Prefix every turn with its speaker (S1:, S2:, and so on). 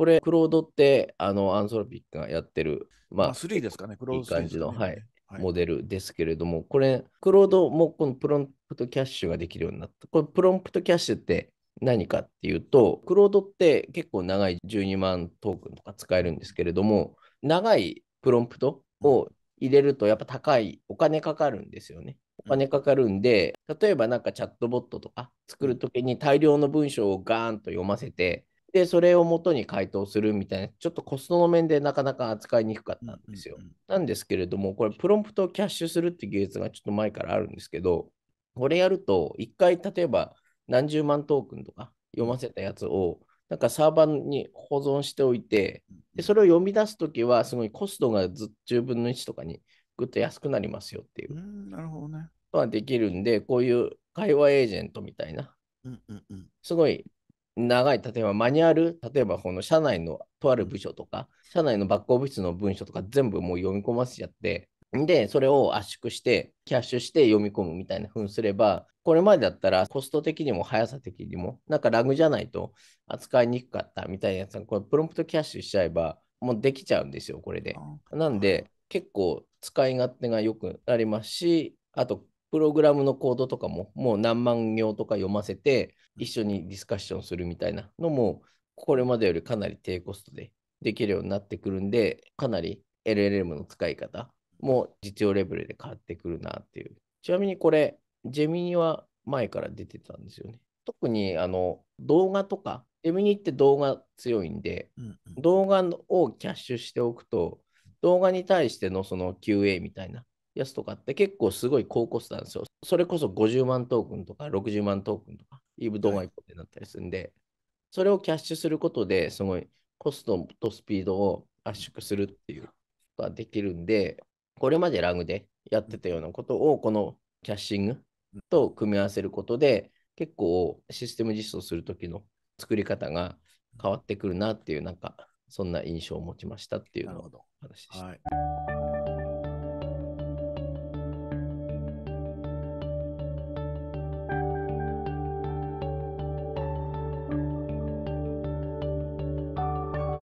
S1: これ、クロードって、あの、アンソロピックがやってる、まあ、3ですかね、クロード、ね、いい感じの、はい、はい、モデルですけれども、これ、クロードもこのプロンプトキャッシュができるようになった。これ、プロンプトキャッシュって何かっていうと、クロードって結構長い12万トークンとか使えるんですけれども、長いプロンプトを入れるとやっぱ高いお金かかるんですよね。お金かかるんで、例えばなんかチャットボットとか作るときに大量の文章をガーンと読ませて、で、それを元に回答するみたいな、ちょっとコストの面でなかなか扱いにくかったんですよ。なんですけれども、これ、プロンプトをキャッシュするって技術がちょっと前からあるんですけど、これやると、1回、例えば何十万トークンとか読ませたやつを、なんかサーバーに保存しておいて、でそれを読み出すときは、すごいコストがず10分の1とかにぐっと安くなりますよっていう。なるほどね。はできるんで、こういう会話エージェントみたいな、うんうんうん、すごい長い、例えばマニュアル、例えばこの社内のとある部署とか、社内のバックオフィスの文書とか全部もう読み込ませちゃって、で、それを圧縮して、キャッシュして読み込むみたいな風にすれば、これまでだったらコスト的にも速さ的にも、なんかラグじゃないと扱いにくかったみたいなやつが、これプロンプトキャッシュしちゃえば、もうできちゃうんですよ、これで。なんで、結構使い勝手が良くなりますし、あとプログラムのコードとかも、もう何万行とか読ませて、一緒にディスカッションするみたいなのも、これまでよりかなり低コストでできるようになってくるんで、かなり LLM の使い方も実用レベルで変わってくるなっていう。ちなみにこれ、ジェミニは前から出てたんですよね。特にあの動画とか、ジェミニって動画強いんで、動画をキャッシュしておくと、動画に対してのその QA みたいなやつとかって結構すごい高コストなんですよ。それこそ50万トークンとか60万トークンとか、イブドンイコンになったりするんで、はい、それをキャッシュすることですごいコストとスピードを圧縮するっていうことができるんで、これまでラグでやってたようなことを、このキャッシングと組み合わせることで、結構システム実装するときの作り方が変わってくるなっていう、なんか、そんな印象を持ちましたっていうのの話でした。